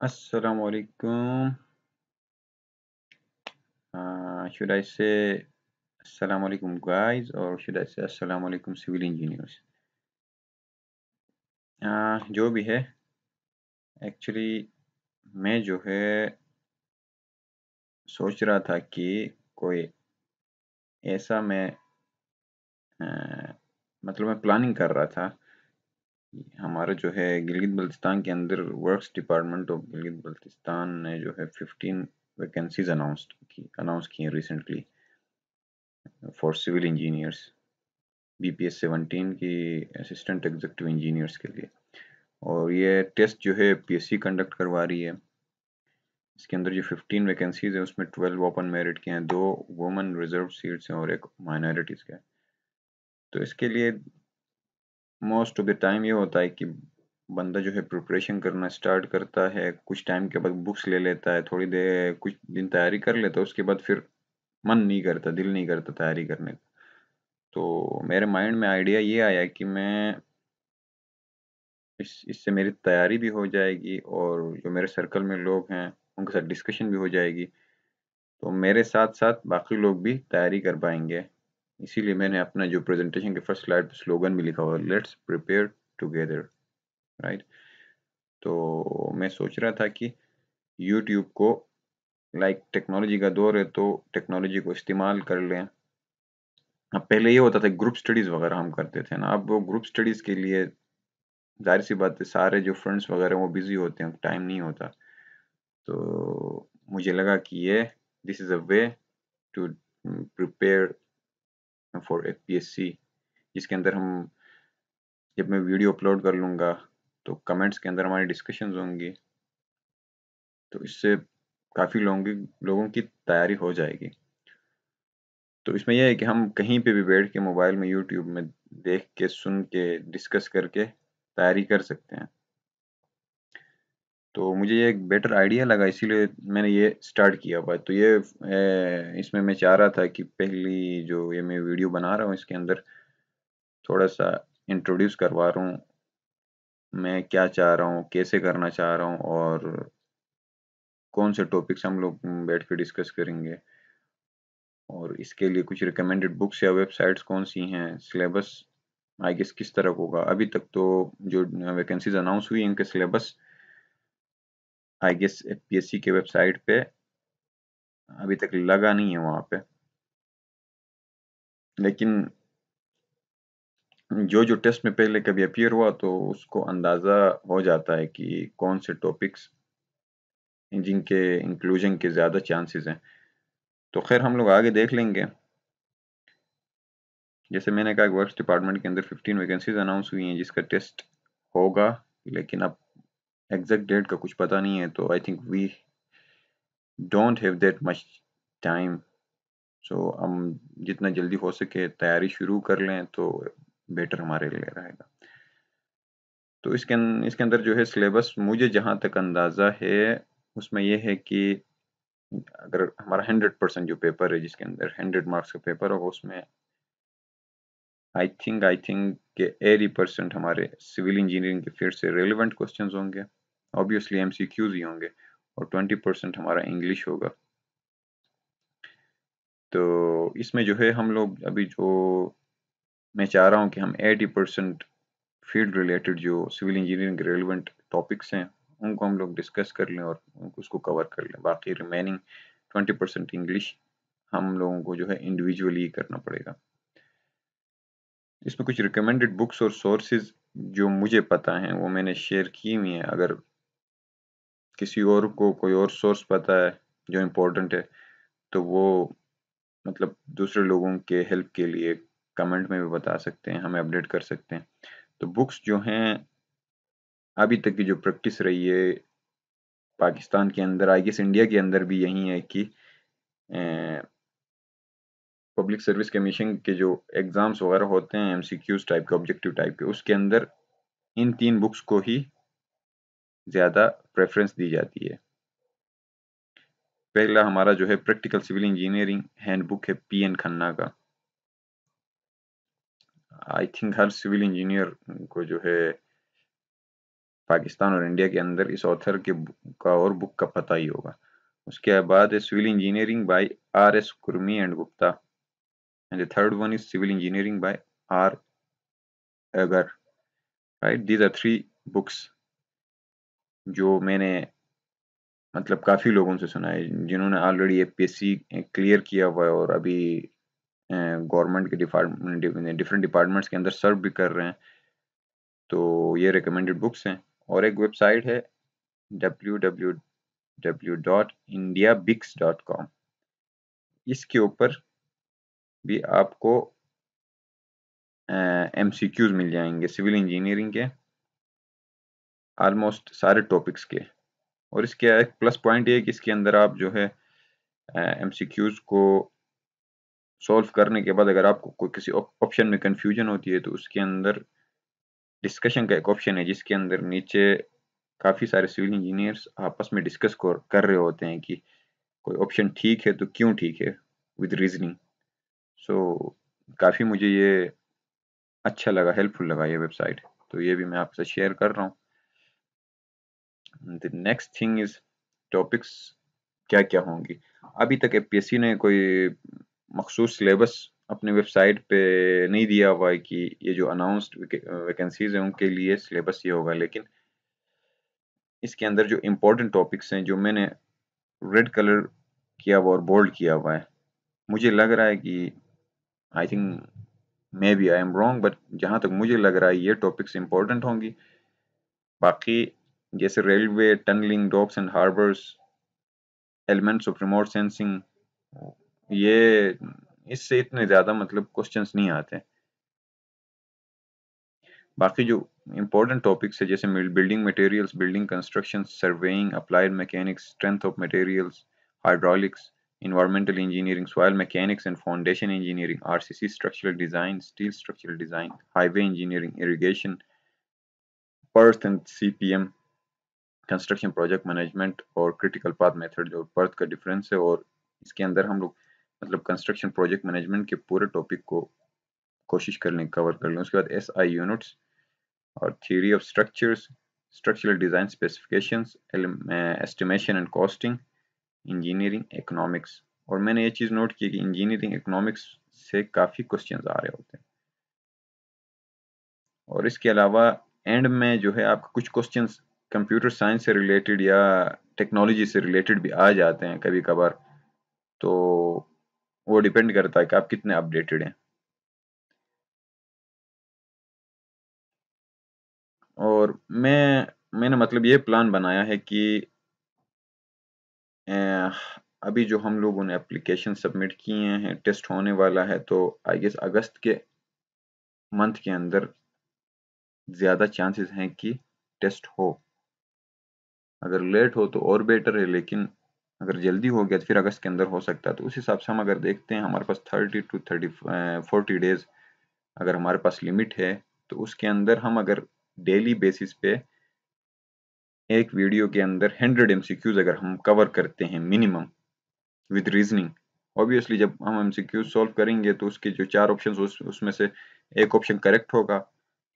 Assalamu alaikum. Uh, should I say Assalamu alaikum guys or should I say Assalamu alaikum civil engineers? Uh, जो भी है actually मैं जो है सोच रहा था कि कोई ऐसा मैं uh, मतलब मैं प्लानिंग कर रहा था हमारा जो है गिलगित बल्तिस्तान के अंदर works department of Gilgit Baltistan ने जो है फिफ्टीन वैकेंसीज अनाउंस की अनाउंस की हैं recently for civil engineers B P S seventeen की असिस्टेंट एग्जीक्यूटिव इंजीनियर्स के लिए और ये टेस्ट जो है पी एस सी कंडक्ट करवा रही है इसके अंदर जो फिफ्टीन वैकेंसीज है उसमें ट्वेल्व ओपन मेरिट के हैं दो वुमेन रिजर्व सीट्स हैं और एक माइनॉरिटीज़ के हैं तो इसके लिए मोस्ट ऑफ द टाइम ये होता है कि बंदा जो है प्रिपरेशन करना स्टार्ट करता है कुछ टाइम के बाद बुक्स ले लेता है थोड़ी देर कुछ दिन तैयारी कर लेता है उसके बाद फिर मन नहीं करता दिल नहीं करता तैयारी करने का तो मेरे माइंड में आइडिया ये आया कि मैं इस इससे मेरी तैयारी भी हो जाएगी और जो मेरे सर्कल में लोग हैं उनके साथ डिस्कशन भी हो जाएगी तो मेरे साथ साथ बाकी लोग भी तैयारी कर पाएंगे इसीलिए मैंने अपना जो प्रेजेंटेशन के फर्स्ट स्लाइड स्लोगन भी लिखा हुआ लेट्स प्रिपेयर टुगेदर राइट तो मैं सोच रहा था कि यूट्यूब को लाइक like, टेक्नोलॉजी का दौर है तो टेक्नोलॉजी को इस्तेमाल कर लें अब पहले ये होता था ग्रुप स्टडीज़ वगैरह हम करते थे ना अब वो ग्रुप स्टडीज़ के लिए जाहिर सी बात है सारे जो फ्रेंड्स वगैरह वो बिज़ी होते हैं टाइम नहीं होता तो मुझे लगा कि ये this is a way to prepare for F P S C जिसके अंदर हम जब मैं वीडियो अपलोड कर लूँगा तो कमेंट्स के अंदर हमारी डिस्कशन होंगी तो इससे काफ़ी लोगों की लोगों की तैयारी हो जाएगी तो इसमें यह है कि हम कहीं पे भी बैठ के मोबाइल में यूट्यूब में देख के सुन के डिस्कस करके तैयारी कर सकते हैं तो मुझे ये एक बेटर आइडिया लगा इसीलिए मैंने ये स्टार्ट किया हुआ तो ये इसमें मैं चाह रहा था कि पहली जो ये मैं वीडियो बना रहा हूँ इसके अंदर थोड़ा सा इंट्रोड्यूस करवा रहा हूँ मैं क्या चाह रहा हूँ कैसे करना चाह रहा हूँ और कौन से टॉपिक्स हम लोग बैठ के डिस्कस करेंगे और इसके लिए कुछ रिकमेंडेड बुक्स या वेबसाइट्स कौन सी हैं सिलेबस आई गेस किस तरह होगा अभी तक तो जो वैकेंसीज अनाउंस हुई इनके सिलेबस आई गेस सी के वेबसाइट पे अभी तक लगा नहीं है वहां पे लेकिन जो जो टेस्ट में पहले कभी अपियर हुआ तो उसको अंदाज़ा हो जाता है कि कौन से टॉपिक्स जिनके इंक्लूजन के ज़्यादा चांसेस हैं तो खैर हम लोग आगे देख लेंगे जैसे मैंने कहा वर्क्स डिपार्टमेंट के अंदर 15 वैकेंसीज अनाउंस हुई हैं जिसका टेस्ट होगा लेकिन अब एग्जैक्ट डेट का कुछ पता नहीं है तो I think we don't have that much time so हम जितना जल्दी हो सके तैयारी शुरू कर लें तो बेटर हमारे लिए रहेगा तो इसके अं-, इसके अंदर जो है सिलेबस मुझे जहाँ तक अंदाज़ा है उसमें यह है कि अगर हमारा हंड्रेड परसेंट जो पेपर है जिसके अंदर हंड्रेड मार्क्स का पेपर होगा उसमें आई थिंक आई थिंक के एटी परसेंट हमारे सिविल इंजीनियरिंग के फील्ड से रेलिवेंट क्वेश्चंस होंगे ऑब्वियसली एम ही होंगे और 20% हमारा इंग्लिश होगा तो इसमें जो है हम लोग अभी जो मैं चाह रहा हूँ कि हम 80% फील्ड रिलेटेड जो सिविल इंजीनियरिंग रेलिवेंट टॉपिक्स हैं उनको हम लोग डिस्कस कर लें और उसको कवर कर लें बाकी रिमेनिंग 20% इंग्लिश हम लोगों को जो है इंडिविजुअली करना पड़ेगा इसमें कुछ रिकमेंडेड बुक्स और सोर्सेज जो मुझे पता हैं वो मैंने शेयर की हुई हैं अगर किसी और को कोई और सोर्स पता है जो इम्पोर्टेंट है तो वो मतलब दूसरे लोगों के हेल्प के लिए कमेंट में भी बता सकते हैं हमें अपडेट कर सकते हैं तो बुक्स जो हैं अभी तक की जो प्रैक्टिस रही है पाकिस्तान के अंदर आई गेस इंडिया के अंदर भी यही है कि पब्लिक सर्विस कमीशन के जो एग्ज़ाम्स वगैरह होते हैं एम टाइप के ऑब्जेक्टिव टाइप के उसके अंदर इन तीन बुक्स को ही ज़्यादा प्रेफरेंस दी जाती है पहला हमारा जो है प्रैक्टिकल सिविल इंजीनियरिंग हैंडबुक है पी एन खन्ना का आई थिंक हर सिविल इंजीनियर को जो है पाकिस्तान और इंडिया के अंदर इस ऑथर के का और बुक का पता ही होगा उसके बाद है civil engineering by R S Khurmi and Gupta and the third one is civil engineering by R Agor right these are three books जो मैंने मतलब काफ़ी लोगों से सुना है जिन्होंने ऑलरेडी ए क्लियर किया हुआ है और अभी गवर्नमेंट के डिपार्टमेंट डिफरेंट डिपार्टमेंट्स के अंदर सर्व भी कर रहे हैं तो ये रिकमेंडेड बुक्स हैं और एक वेबसाइट है www.indiabix.com इसके ऊपर भी आपको एम uh, मिल जाएंगे सिविल इंजीनियरिंग के आलमोस्ट सारे टॉपिक्स के और इसके एक प्लस पॉइंट ये कि इसके अंदर आप जो है एम को सॉल्व करने के बाद अगर आपको कोई किसी ऑप्शन में कन्फ्यूजन होती है तो उसके अंदर डिस्कशन का एक ऑप्शन है जिसके अंदर नीचे काफ़ी सारे सिविल इंजीनियर्स आपस में डिस्कस कर रहे होते हैं कि कोई ऑप्शन ठीक है तो क्यों ठीक है विद रीजनिंग सो काफ़ी मुझे ये अच्छा लगा हेल्पफुल लगा ये वेबसाइट तो ये भी मैं आपसे शेयर कर रहा हूँ the next thing is topics क्या क्या होंगी अभी तक एपीएससी ने कोई मखसूस सिलेबस अपने वेबसाइट पे नहीं दिया हुआ है कि ये जो अनाउंसड वैकेंसीज हैं उनके लिए सिलेबस ये होगा लेकिन इसके अंदर जो इम्पोर्टेंट टॉपिक्स हैं जो मैंने रेड कलर किया हुआ और बोल्ड किया हुआ है मुझे लग रहा है कि I think maybe I am wrong but जहाँ तक मुझे लग रहा है ये टॉपिक्स इम्पोर्टेंट होंगी बाकी जैसे railway tunneling docks and harbours elements of remote sensing ये इससे इतने ज्यादा मतलब क्वेश्चन नहीं आते बाकी जो इंपॉर्टेंट टॉपिक्स है जैसे building materials building construction surveying applied mechanics strength of materials hydraulics environmental engineering soil mechanics and foundation engineering RCC structural design steel structural design highway engineering irrigation PERT and C construction project management और critical path method जो PERT का difference है और इसके अंदर हम लोग मतलब कंस्ट्रक्शन प्रोजेक्ट मैनेजमेंट के पूरे टॉपिक को कोशिश कर लें कवर कर लें उसके बाद एस आई यूनिट्स और theory of structures structural design specification estimation and costing engineering economics और मैंने ये चीज़ नोट की कि इंजीनियरिंग इकोनॉमिक्स से काफ़ी क्वेश्चन आ रहे होते हैं और इसके अलावा एंड में जो है आपका कुछ क्वेश्चंस कंप्यूटर साइंस से रिलेटेड या टेक्नोलॉजी से रिलेटेड भी आ जाते हैं कभी कभार तो वो डिपेंड करता है कि आप कितने अपडेटेड हैं और मैं मैंने मतलब ये प्लान बनाया है कि अभी जो हम लोगों ने एप्लीकेशन सबमिट किए हैं टेस्ट होने वाला है तो आई गेस अगस्त के मंथ के अंदर ज़्यादा चांसेस हैं कि टेस्ट हो अगर लेट हो तो और बेटर है लेकिन अगर जल्दी हो गया तो फिर अगस्त के अंदर हो सकता है तो उस हिसाब से हम अगर देखते हैं हमारे पास thirty to thirty forty days अगर हमारे पास लिमिट है तो उसके अंदर हम अगर डेली बेसिस पे एक वीडियो के अंदर हंड्रेड एम अगर हम कवर करते हैं मिनिमम विद रीजनिंग ऑब्वियसली जब हम एम सॉल्व करेंगे तो उसके जो चार ऑप्शन उस, उसमें से एक ऑप्शन करेक्ट होगा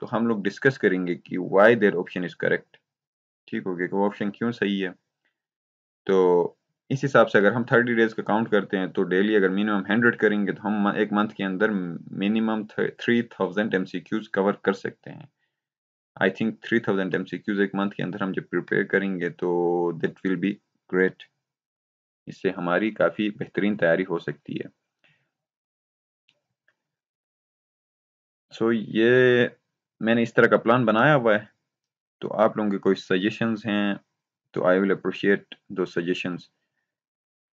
तो हम लोग डिस्कस करेंगे कि why there option is correct ठीक हो गया कि वो ऑप्शन क्यों सही है तो इस हिसाब से अगर हम थर्टी डेज का काउंट करते हैं तो डेली अगर मिनिमम हंड्रेड करेंगे तो हम एक मंथ के अंदर minimum three thousand M cover कर सकते हैं I think three thousand M एक मंथ के अंदर हम जब प्रिपेयर करेंगे तो दैट विल बी ग्रेट इससे हमारी काफ़ी बेहतरीन तैयारी हो सकती है सो so, ये मैंने इस तरह का प्लान बनाया हुआ है तो आप लोगों के कोई सजेशंस हैं तो आई विल अप्रिशिएट दो सजेशंस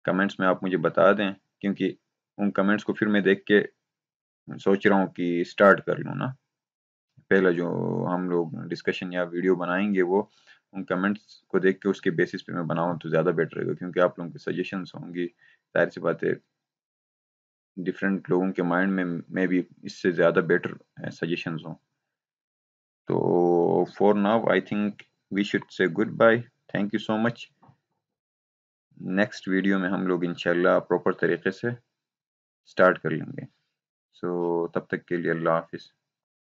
कमेंट्स में आप मुझे बता दें क्योंकि उन कमेंट्स को फिर मैं देख के सोच रहा हूँ कि स्टार्ट कर लूँ ना पहला जो हम लोग डिस्कशन या वीडियो बनाएंगे वो उन कमेंट्स को देख के उसके बेसिस पे मैं बनाऊँ तो ज़्यादा बेटर रहेगा क्योंकि आप लोगों के सजेशंस होंगी जाहिर सी बात है डिफरेंट लोगों के माइंड में मे भी इससे ज़्यादा बेटर सजेशंस हों So for now, I think we should say goodbye. Thank you so much. Next video में हम लोग इंशाल्लाह proper तरीके से start कर लेंगे so, तब तक के लिए अल्लाह हाफिज़